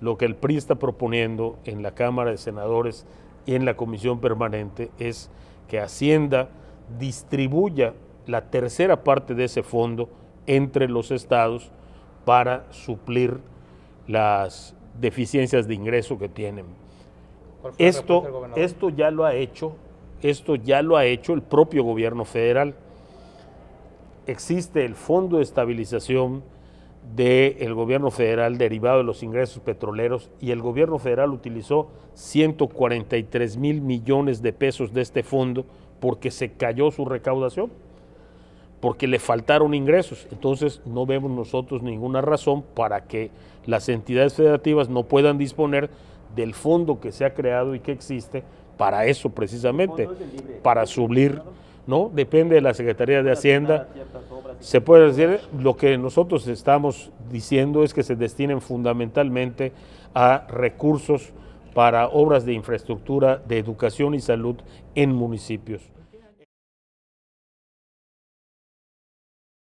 lo que el PRI está proponiendo en la Cámara de Senadores y en la Comisión Permanente es que Hacienda distribuya la tercera parte de ese fondo entre los estados para suplir las deficiencias de ingreso que tienen. Esto, esto ya lo ha hecho, esto ya lo ha hecho el propio gobierno federal. Existe el Fondo de Estabilización del gobierno federal derivado de los ingresos petroleros y el gobierno federal utilizó 143 mil millones de pesos de este fondo porque se cayó su recaudación, porque le faltaron ingresos. Entonces no vemos nosotros ninguna razón para que las entidades federativas no puedan disponer del fondo que se ha creado y que existe para eso precisamente, para subir ¿no? Depende de la Secretaría de Hacienda. Se puede decir, lo que nosotros estamos diciendo es que se destinen fundamentalmente a recursos para obras de infraestructura, de educación y salud en municipios.